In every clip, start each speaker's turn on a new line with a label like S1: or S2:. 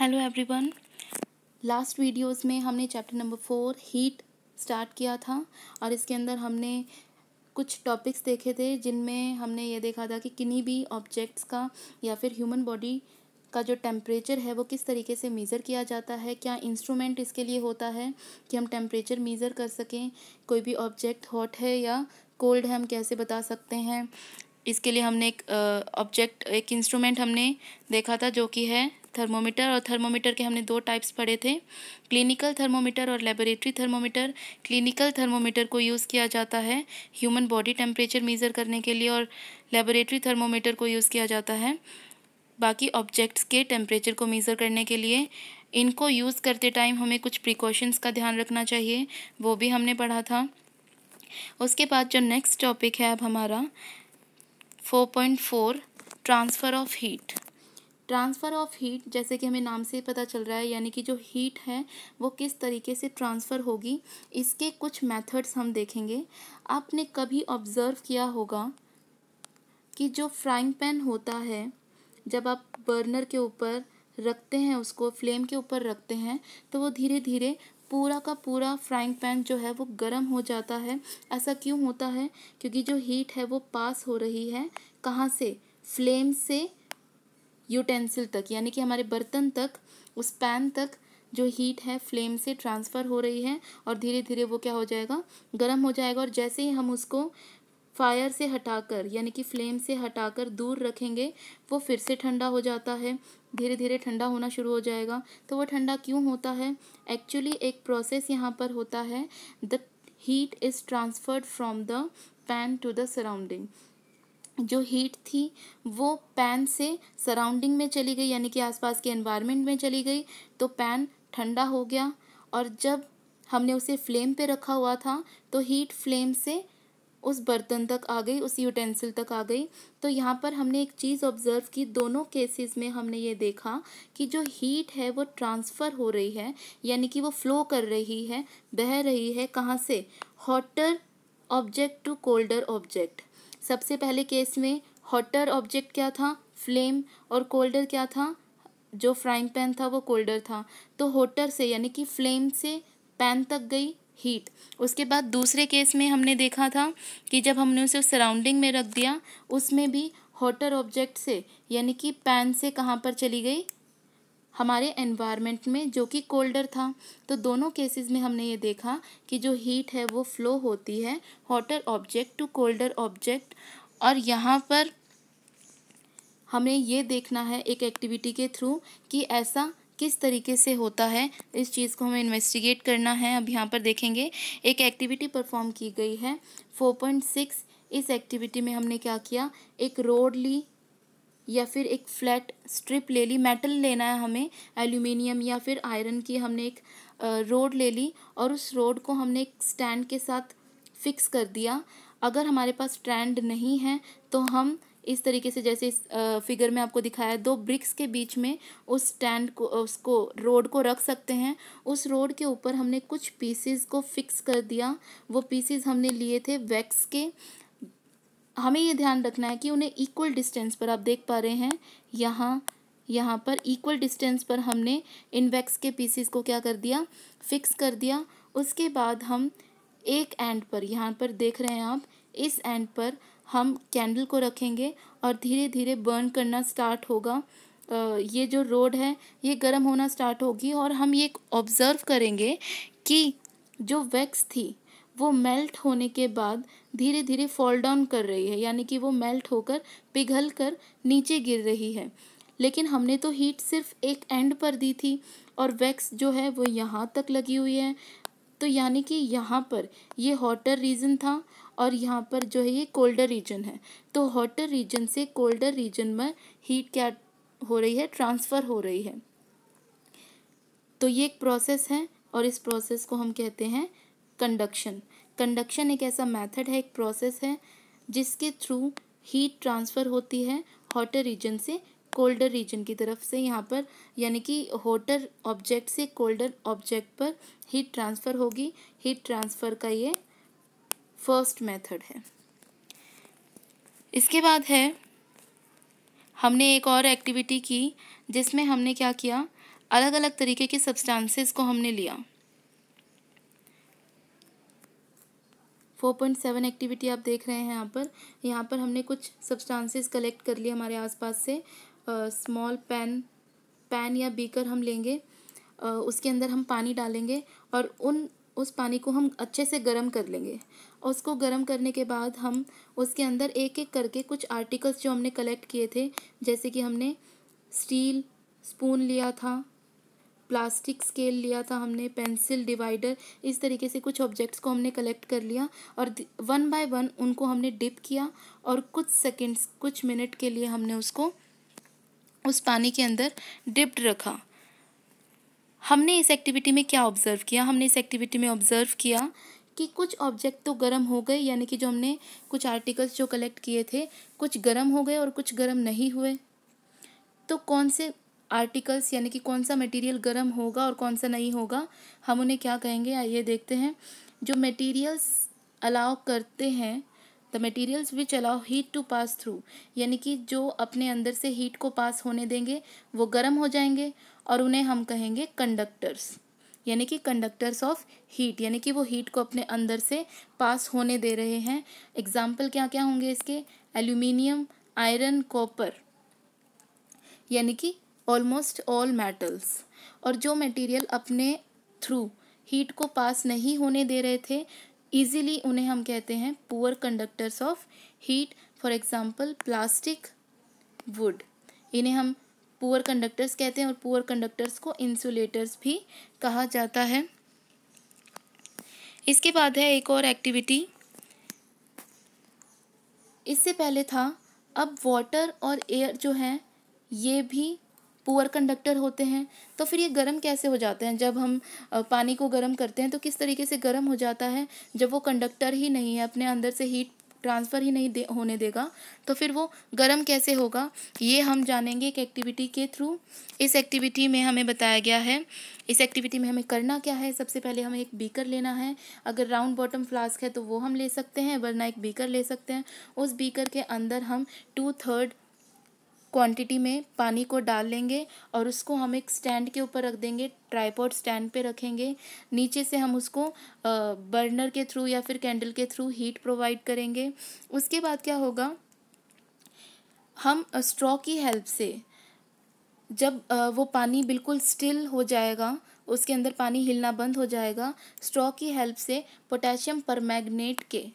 S1: hello everyone last videos में हमने chapter number four heat start किया था और इसके अंदर हमने कुछ टॉपिक्स देखे थे जिनमें हमने ये देखा था कि किन्हीं भी ऑब्जेक्ट्स का या फिर ह्यूमन बॉडी का जो टेम्परेचर है वो किस तरीके से मेज़र किया जाता है क्या इंस्ट्रूमेंट इसके लिए होता है कि हम टेम्परेचर मेज़र कर सकें कोई भी ऑब्जेक्ट हॉट है या कोल्ड है हम कैसे बता सकते हैं इसके लिए हमने एक ऑब्जेक्ट एक इंस्ट्रूमेंट हमने देखा था जो कि है थर्मोमीटर और थर्मोमीटर के हमने दो टाइप्स पढ़े थे क्लिनिकल थर्मोमीटर और लेबोरेटरी थर्मोमीटर क्लिनिकल थर्मोमीटर को यूज़ किया जाता है ह्यूमन बॉडी टेम्परेचर मीज़र करने के लिए और लेबोरेटरी थर्मोमीटर को यूज़ किया जाता है बाकी ऑब्जेक्ट्स के टेम्परेचर को मीज़र करने के लिए इनको यूज़ करते टाइम हमें कुछ प्रिकॉशंस का ध्यान रखना चाहिए वो भी हमने पढ़ा था उसके बाद जो नेक्स्ट टॉपिक है अब हमारा 4.4 transfer of heat transfer of heat जैसे कि हमें नाम से ही पता चल रहा है यानी कि जो हीट है वो किस तरीके से ट्रांसफ़र होगी इसके कुछ मेथड्स हम देखेंगे आपने कभी ऑब्ज़र्व किया होगा कि जो फ्राइंग पैन होता है जब आप बर्नर के ऊपर रखते हैं उसको फ्लेम के ऊपर रखते हैं तो वो धीरे धीरे पूरा का पूरा फ्राइंग पैन जो है वो गर्म हो जाता है ऐसा क्यों होता है क्योंकि जो हीट है वो पास हो रही है कहाँ से फ्लेम से यूटेंसिल तक यानी कि हमारे बर्तन तक उस पैन तक जो हीट है फ्लेम से ट्रांसफ़र हो रही है और धीरे धीरे वो क्या हो जाएगा गर्म हो जाएगा और जैसे ही हम उसको फायर से हटाकर यानी कि फ्लेम से हटाकर दूर रखेंगे वो फिर से ठंडा हो जाता है धीरे धीरे ठंडा होना शुरू हो जाएगा तो वो ठंडा क्यों होता है एक्चुअली एक प्रोसेस यहाँ पर होता है the heat is transferred from the pan to the surrounding जो हीट थी वो पैन से सराउंडिंग में चली गई यानी कि आसपास के एनवायरनमेंट में चली गई तो पैन ठंडा हो गया और जब हमने उसे फ्लेम पे रखा हुआ था तो हीट फ्लेम से उस बर्तन तक आ गई उस यूटेंसिल तक आ गई तो यहाँ पर हमने एक चीज़ ऑब्ज़र्व की दोनों केसेस में हमने ये देखा कि जो हीट है वो ट्रांसफ़र हो रही है यानी कि वो फ्लो कर रही है बह रही है कहाँ से hotter object to colder object सबसे पहले केस में हॉटर ऑब्जेक्ट क्या था फ्लेम और कोल्डर क्या था जो फ्राइंग पैन था वो कोल्डर था तो होटर से यानी कि फ्लेम से पैन तक गई हीट उसके बाद दूसरे केस में हमने देखा था कि जब हमने उसे सराउंडिंग में रख दिया उसमें भी हॉटर ऑब्जेक्ट से यानी कि पैन से कहाँ पर चली गई हमारे एनवायरनमेंट में जो कि कोल्डर था तो दोनों केसेस में हमने ये देखा कि जो हीट है वो फ्लो होती है hotter object to colder object और यहाँ पर हमें ये देखना है एक एक्टिविटी के थ्रू कि ऐसा किस तरीके से होता है इस चीज़ को हमें इन्वेस्टिगेट करना है अब यहाँ पर देखेंगे एक एक्टिविटी परफॉर्म की गई है फोर पॉइंट सिक्स इस एक्टिविटी में हमने क्या किया एक रोड ली या फिर एक फ्लैट स्ट्रिप ले ली मेटल लेना है हमें एल्यूमिनियम या फिर आयरन की हमने एक रोड ले ली और उस रोड को हमने एक स्टैंड के साथ फिक्स कर दिया अगर हमारे पास स्टैंड नहीं है तो हम इस तरीके से जैसे इस फिगर में आपको दिखाया है दो ब्रिक्स के बीच में उस स्टैंड को उसको रोड को रख सकते हैं उस रोड के ऊपर हमने कुछ पीसेस को फिक्स कर दिया वो पीसेस हमने लिए थे वैक्स के हमें ये ध्यान रखना है कि उन्हें इक्वल डिस्टेंस पर आप देख पा रहे हैं यहाँ यहाँ पर इक्वल डिस्टेंस पर हमने इन वैक्स के पीसीस को क्या कर दिया फिक्स कर दिया उसके बाद हम एक एंड पर यहाँ पर देख रहे हैं आप इस एंड पर हम कैंडल को रखेंगे और धीरे धीरे बर्न करना स्टार्ट होगा ये जो रोड है ये गर्म होना स्टार्ट होगी और हम ये ऑब्ज़र्व करेंगे कि जो वैक्स थी वो मेल्ट होने के बाद धीरे धीरे फॉल डाउन कर रही है यानी कि वो मेल्ट होकर पिघल कर नीचे गिर रही है लेकिन हमने तो हीट सिर्फ एक एंड पर दी थी और वैक्स जो है वो यहाँ तक लगी हुई है तो यानी कि यहाँ पर ये हॉटर रीजन था और यहाँ पर जो है ये कोल्डर रीजन है तो हॉटर रीजन से कोल्डर रीजन में हीट क्या हो रही है ट्रांसफ़र हो रही है तो ये एक प्रोसेस है और इस प्रोसेस को हम कहते हैं कंडक्शन कंडक्शन एक ऐसा मेथड है एक प्रोसेस है जिसके थ्रू हीट ट्रांसफ़र होती है हॉटर रीजन से कोल्डर रीजन की तरफ से यहाँ पर यानी कि होटर ऑब्जेक्ट से कोल्डर ऑब्जेक्ट पर हीट ट्रांसफ़र होगी हीट ट्रांसफ़र का ये फर्स्ट मेथड है इसके बाद है हमने एक और एक्टिविटी की जिसमें हमने क्या किया अलग अलग तरीके के सब्सटेंसेस को हमने लिया 4.7 एक्टिविटी आप देख रहे हैं यहाँ पर यहाँ पर हमने कुछ सब्सटेंसेस कलेक्ट कर लिए हमारे आसपास से स्मॉल पैन पैन या बीकर हम लेंगे आ, उसके अंदर हम पानी डालेंगे और उन उस पानी को हम अच्छे से गर्म कर लेंगे और उसको गर्म करने के बाद हम उसके अंदर एक एक करके कुछ आर्टिकल्स जो हमने कलेक्ट किए थे जैसे कि हमने स्टील स्पून लिया था प्लास्टिक स्केल लिया था हमने पेंसिल डिवाइडर इस तरीके से कुछ ऑब्जेक्ट्स को हमने कलेक्ट कर लिया और वन बाय वन उनको हमने डिप किया और कुछ सेकंड्स कुछ मिनट के लिए हमने उसको उस पानी के अंदर डिप्ड रखा हमने इस एक्टिविटी में क्या ऑब्ज़र्व किया हमने इस एक्टिविटी में ऑब्ज़र्व किया कि कुछ ऑब्जेक्ट तो गर्म हो गए यानी कि जो हमने कुछ आर्टिकल्स जो कलेक्ट किए थे कुछ गर्म हो गए और कुछ गर्म नहीं हुए तो कौन से आर्टिकल्स यानी कि कौन सा मटेरियल गर्म होगा और कौन सा नहीं होगा हम उन्हें क्या कहेंगे आइए देखते हैं जो मटेरियल्स अलाउ करते हैं the materials which allow heat to pass through यानी कि जो अपने अंदर से हीट को पास होने देंगे वो गर्म हो जाएंगे और उन्हें हम कहेंगे कंडक्टर्स यानी कि कंडक्टर्स ऑफ हीट यानी कि वो हीट को अपने अंदर से पास होने दे रहे हैं एग्जाम्पल क्या क्या होंगे इसके एल्यूमिनियम आयरन कॉपर यानी कि ऑलमोस्ट ऑल मेटल्स और जो मटेरियल अपने थ्रू हीट को पास नहीं होने दे रहे थे ईजिली उन्हें हम कहते हैं poor conductors of heat for example plastic wood इन्हें हम पुअर कंडक्टर्स कहते हैं और पुअर कंडक्टर्स को इंसुलेटर्स भी कहा जाता है इसके बाद है एक और एक्टिविटी इससे पहले था अब वाटर और एयर जो है ये भी पुअर कंडक्टर होते हैं तो फिर ये गर्म कैसे हो जाते हैं जब हम पानी को गर्म करते हैं तो किस तरीके से गर्म हो जाता है जब वो कंडक्टर ही नहीं है अपने अंदर से हीट ट्रांसफ़र ही नहीं दे होने देगा तो फिर वो गर्म कैसे होगा ये हम जानेंगे एक एक्टिविटी के थ्रू इस एक्टिविटी में हमें बताया गया है इस एक्टिविटी में हमें करना क्या है सबसे पहले हमें एक बीकर लेना है अगर राउंड बॉटम फ्लास्क है तो वो हम ले सकते हैं वरना एक बीकर ले सकते हैं उस बीकर के अंदर हम टू थर्ड क्वांटिटी में पानी को डाल लेंगे और उसको हम एक स्टैंड के ऊपर रख देंगे ट्राईपोर्ट स्टैंड पे रखेंगे नीचे से हम उसको बर्नर के थ्रू या फिर कैंडल के थ्रू हीट प्रोवाइड करेंगे उसके बाद क्या होगा हम स्ट्रॉ की हेल्प से जब वो पानी बिल्कुल स्टिल हो जाएगा उसके अंदर पानी हिलना बंद हो जाएगा स्ट्रॉ की हेल्प से पोटेशियम परमैग्नेट के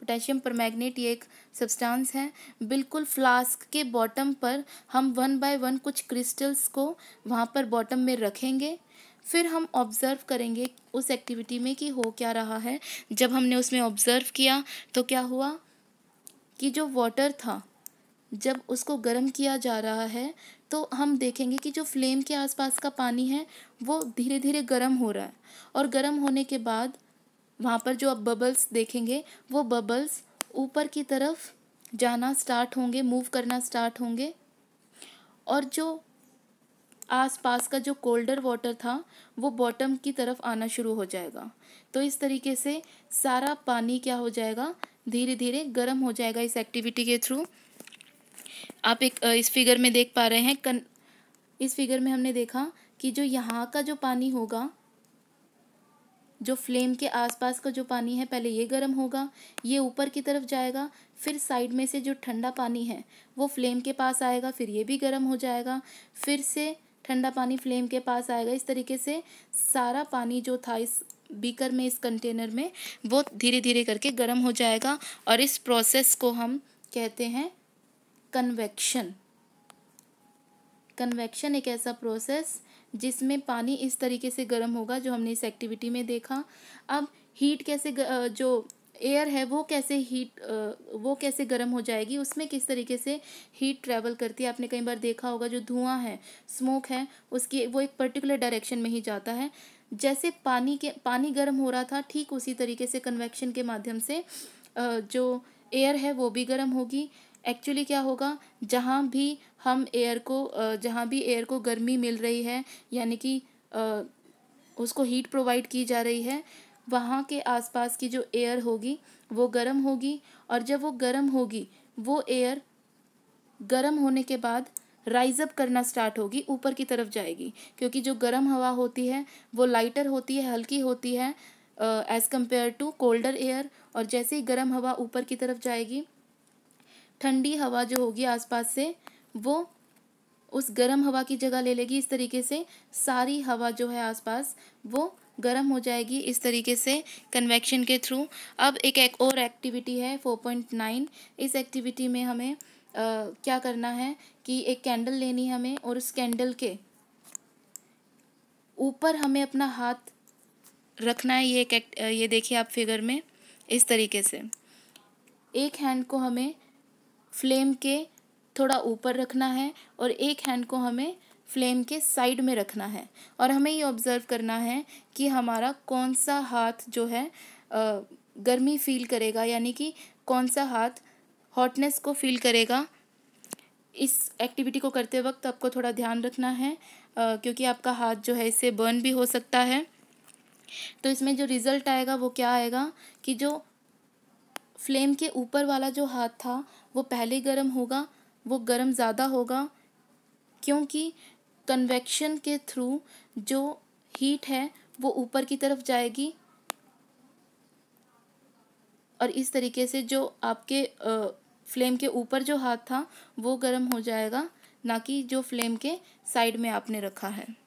S1: पोटेशियम परमैग्नेट ये एक सब्सटेंस है बिल्कुल फ्लास्क के बॉटम पर हम वन बाय वन कुछ क्रिस्टल्स को वहाँ पर बॉटम में रखेंगे फिर हम ऑब्ज़र्व करेंगे उस एक्टिविटी में कि हो क्या रहा है जब हमने उसमें ऑब्ज़र्व किया तो क्या हुआ कि जो वाटर था जब उसको गर्म किया जा रहा है तो हम देखेंगे कि जो फ्लेम के आसपास का पानी है वो धीरे धीरे गर्म हो रहा है और गर्म होने के बाद वहाँ पर जो आप बबल्स देखेंगे वो बबल्स ऊपर की तरफ जाना स्टार्ट होंगे मूव करना स्टार्ट होंगे और जो आसपास का जो कोल्डर वाटर था वो बॉटम की तरफ आना शुरू हो जाएगा तो इस तरीके से सारा पानी क्या हो जाएगा धीरे धीरे गर्म हो जाएगा इस एक्टिविटी के थ्रू आप एक इस फिगर में देख पा रहे हैं कन इस फिगर में हमने देखा कि जो यहाँ का जो पानी होगा जो फ्लेम के आसपास का जो पानी है पहले ये गर्म होगा ये ऊपर की तरफ जाएगा फिर साइड में से जो ठंडा पानी है वो फ्लेम के पास आएगा फिर ये भी गर्म हो जाएगा फिर से ठंडा पानी फ्लेम के पास आएगा इस तरीके से सारा पानी जो था इस बीकर में इस कंटेनर में वो धीरे धीरे करके गर्म हो जाएगा और इस प्रोसेस को हम कहते हैं कन्वेक्शन कन्वेक्शन एक ऐसा प्रोसेस जिसमें पानी इस तरीके से गर्म होगा जो हमने इस एक्टिविटी में देखा अब हीट कैसे ग, जो एयर है वो कैसे हीट वो कैसे गर्म हो जाएगी उसमें किस तरीके से हीट ट्रैवल करती है आपने कई बार देखा होगा जो धुआं है स्मोक है उसकी वो एक पर्टिकुलर डायरेक्शन में ही जाता है जैसे पानी के पानी गर्म हो रहा था ठीक उसी तरीके से कन्वेक्शन के माध्यम से जो एयर है वो भी गर्म होगी एक्चुअली क्या होगा जहाँ भी हम एयर को जहाँ भी एयर को गर्मी मिल रही है यानी कि उसको हीट प्रोवाइड की जा रही है वहाँ के आसपास की जो एयर होगी वो गर्म होगी और जब वो गर्म होगी वो एयर गर्म होने के बाद राइज अप करना स्टार्ट होगी ऊपर की तरफ जाएगी क्योंकि जो गर्म हवा होती है वो लाइटर होती है हल्की होती है as compare to colder air और जैसे ही गर्म हवा ऊपर की तरफ जाएगी ठंडी हवा जो होगी आसपास से वो उस गर्म हवा की जगह ले लेगी इस तरीके से सारी हवा जो है आसपास वो गर्म हो जाएगी इस तरीके से कन्वेक्शन के थ्रू अब एक, एक और एक्टिविटी है फोर पॉइंट नाइन इस एक्टिविटी में हमें आ, क्या करना है कि एक कैंडल लेनी है हमें और उस कैंडल के ऊपर हमें अपना हाथ रखना है ये एक, एक ये देखिए आप फिगर में इस तरीके से एक हैंड को हमें फ्लेम के थोड़ा ऊपर रखना है और एक हैंड को हमें फ्लेम के साइड में रखना है और हमें ये ऑब्ज़र्व करना है कि हमारा कौन सा हाथ जो है गर्मी फील करेगा यानी कि कौन सा हाथ हॉटनेस को फील करेगा इस एक्टिविटी को करते वक्त आपको थोड़ा ध्यान रखना है क्योंकि आपका हाथ जो है इससे बर्न भी हो सकता है तो इसमें जो रिज़ल्ट आएगा वो क्या आएगा कि जो फ्लेम के ऊपर वाला जो हाथ था वो पहले गर्म होगा वो गर्म ज़्यादा होगा क्योंकि कन्वेक्शन के थ्रू जो हीट है वो ऊपर की तरफ जाएगी और इस तरीके से जो आपके फ्लेम के ऊपर जो हाथ था वो गर्म हो जाएगा ना कि जो फ्लेम के साइड में आपने रखा है